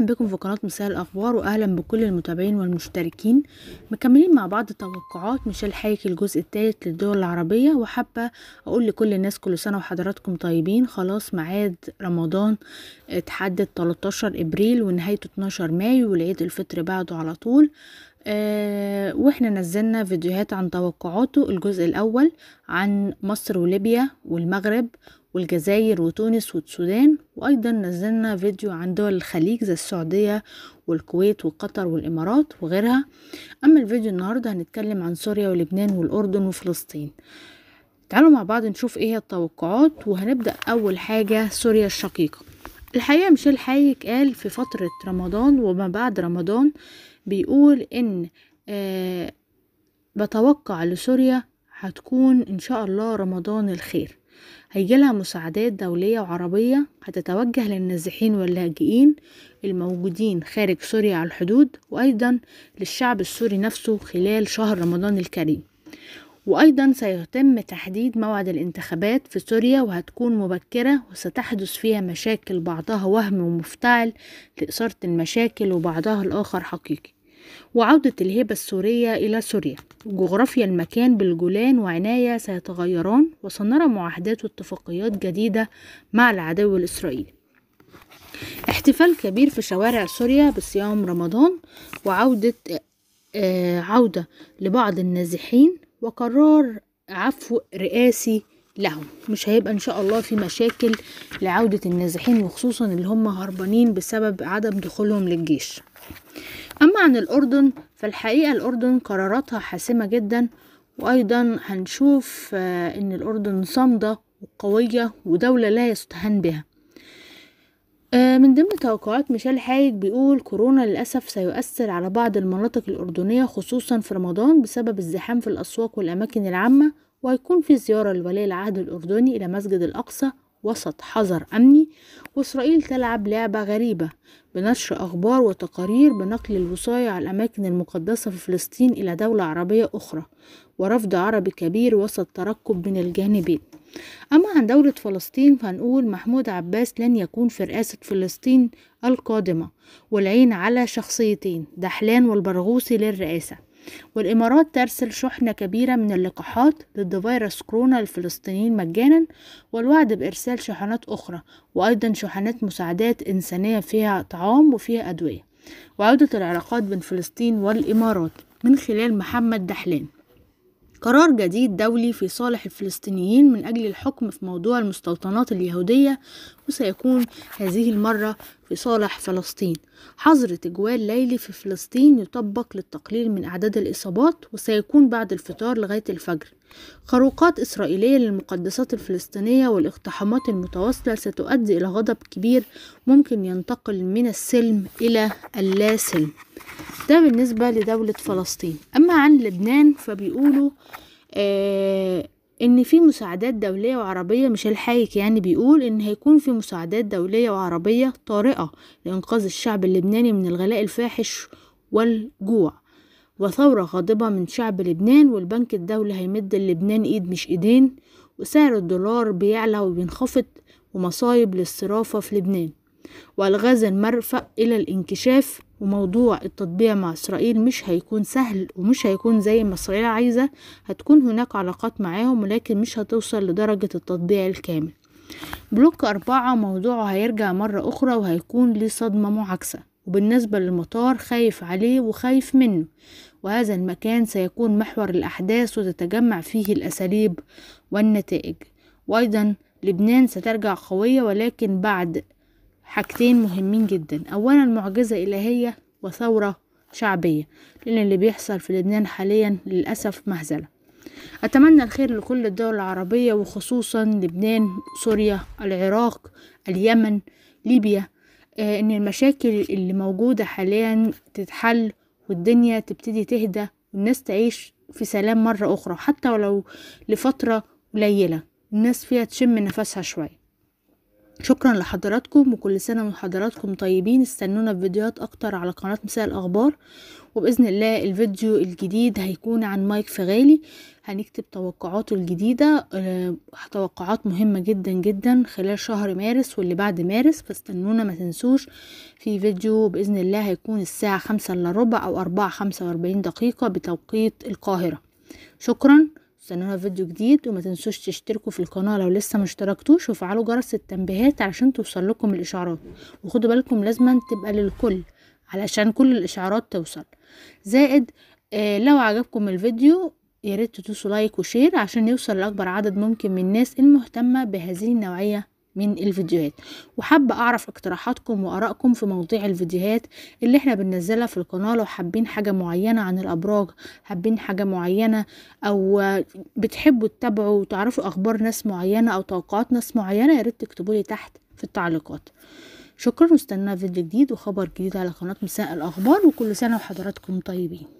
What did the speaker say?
اهلا بكم في قناة مساء الاخبار واهلا بكل المتابعين والمشتركين مكملين مع بعض توقعات ميشيل حيك الجزء الثالث للدول العربية وحابة اقول لكل الناس كل سنة وحضراتكم طيبين خلاص ميعاد رمضان اتحدد 13 ابريل ونهايته 12 مايو والعيد الفطر بعده على طول آه، واحنا نزلنا فيديوهات عن توقعاته الجزء الاول عن مصر وليبيا والمغرب والجزائر وتونس والسودان وايضا نزلنا فيديو عن دول الخليج زي السعودية والكويت وقطر والامارات وغيرها اما الفيديو النهاردة هنتكلم عن سوريا ولبنان والاردن وفلسطين تعالوا مع بعض نشوف ايه هي التوقعات وهنبدأ اول حاجة سوريا الشقيقة الحقيقة ميشيل حي قال في فترة رمضان وما بعد رمضان بيقول إن آه، بتوقع لسوريا هتكون إن شاء الله رمضان الخير هيجيلها مساعدات دولية وعربية هتتوجه للنازحين واللاجئين الموجودين خارج سوريا على الحدود وأيضا للشعب السوري نفسه خلال شهر رمضان الكريم وأيضا سيتم تحديد موعد الانتخابات في سوريا وهتكون مبكرة وستحدث فيها مشاكل بعضها وهم ومفتعل لإثارة المشاكل وبعضها الآخر حقيقي وعودة الهبة السورية إلى سوريا جغرافيا المكان بالجولان وعناية سيتغيران وسنرى معاهدات واتفاقيات جديدة مع العدو الإسرائيلي احتفال كبير في شوارع سوريا بصيام رمضان وعودة آه، عودة لبعض النازحين وقرار عفو رئاسي لهم مش هيبقى ان شاء الله في مشاكل لعودة النازحين وخصوصا اللي هم هربانين بسبب عدم دخولهم للجيش اما عن الاردن فالحقيقة الاردن قراراتها حاسمة جدا وايضا هنشوف آه، ان الاردن صامدة وقوية ودولة لا يستهان بها آه، من ضمن توقعات ميشيل حايك بيقول كورونا للأسف سيؤثر على بعض المناطق الأردنية خصوصا في رمضان بسبب الزحام في الأسواق والأماكن العامة وهيكون في زيارة لولي العهد الأردني إلى مسجد الأقصى وسط حذر أمني وإسرائيل تلعب لعبة غريبة بنشر أخبار وتقارير بنقل الوصاية على الأماكن المقدسة في فلسطين إلى دولة عربية أخرى ورفض عربي كبير وسط ترقب من الجانبين أما عن دولة فلسطين فهنقول محمود عباس لن يكون في رئاسة فلسطين القادمة والعين على شخصيتين دحلان والبرغوثي للرئاسة والإمارات ترسل شحنة كبيرة من اللقاحات ضد فيروس كورونا للفلسطينيين مجانا والوعد بإرسال شحنات أخرى وأيضا شحنات مساعدات إنسانية فيها طعام وفيها أدوية وعودة العلاقات بين فلسطين والإمارات من خلال محمد دحلان قرار جديد دولي في صالح الفلسطينيين من أجل الحكم في موضوع المستوطنات اليهودية وسيكون هذه المرة في صالح فلسطين حظر تجوال ليلي في فلسطين يطبق للتقليل من أعداد الإصابات وسيكون بعد الفطار لغاية الفجر خروقات إسرائيلية للمقدسات الفلسطينية والاقتحامات المتواصلة ستؤدي إلى غضب كبير ممكن ينتقل من السلم إلى اللاسلم ده بالنسبة لدولة فلسطين أما عن لبنان فبيقولوا آه ان في مساعدات دولية وعربية مش الحايك يعني بيقول ان هيكون في مساعدات دولية وعربية طارئة لانقاذ الشعب اللبناني من الغلاء الفاحش والجوع وثورة غاضبة من شعب لبنان والبنك الدولي هيمد لبنان ايد مش ايدين وسعر الدولار بيعلى وبينخفض ومصايب للصرافة في لبنان والغاز المرفأ الى الانكشاف وموضوع التطبيع مع إسرائيل مش هيكون سهل ومش هيكون زي ما إسرائيل عايزة هتكون هناك علاقات معاهم ولكن مش هتوصل لدرجة التطبيع الكامل بلوك أربعة موضوعه هيرجع مرة أخرى وهيكون ليه صدمة معاكسة وبالنسبة للمطار خايف عليه وخايف منه وهذا المكان سيكون محور الأحداث وتتجمع فيه الأساليب والنتائج وأيضا لبنان سترجع قوية ولكن بعد حاجتين مهمين جدا أولا معجزة إلهية وثورة شعبية لأن اللي بيحصل في لبنان حاليا للأسف مهزلة أتمنى الخير لكل الدول العربية وخصوصا لبنان سوريا العراق اليمن ليبيا آه إن المشاكل اللي موجودة حاليا تتحل والدنيا تبتدي تهدى والناس تعيش في سلام مرة أخرى حتى ولو لفترة قليلة الناس فيها تشم نفسها شوية شكرا لحضراتكم وكل سنة وحضراتكم طيبين استنونا في فيديوهات اكتر على قناة مساء الاخبار وبإذن الله الفيديو الجديد هيكون عن مايك فغالي هنكتب توقعاته الجديدة آه، توقعات مهمة جدا جدا خلال شهر مارس واللي بعد مارس فاستنونا ما تنسوش في فيديو بإذن الله هيكون الساعة خمسة الا ربع أو أربعة خمسة وأربعين دقيقة بتوقيت القاهرة شكرا استنونا فيديو جديد وما تنسوش تشتركوا في القناة لو لسه ما اشتركتوش وفعلوا جرس التنبيهات علشان توصل لكم الاشعارات وخدوا بالكم لازما تبقى للكل علشان كل الاشعارات توصل زائد آه لو عجبكم الفيديو ياريت تدوسوا لايك وشير عشان يوصل لاكبر عدد ممكن من الناس المهتمة بهذه النوعية من الفيديوهات وحابة أعرف اقتراحاتكم وأرائكم في مواضيع الفيديوهات اللي احنا بننزلها في القناة لو حابين حاجة معينة عن الأبراج حابين حاجة معينة أو بتحبوا تتابعوا وتعرفوا أخبار ناس معينة أو توقعات ناس معينة ياريت تكتبولي تحت في التعليقات شكرا واستنى فيديو جديد وخبر جديد على قناة مساء الأخبار وكل سنة وحضراتكم طيبين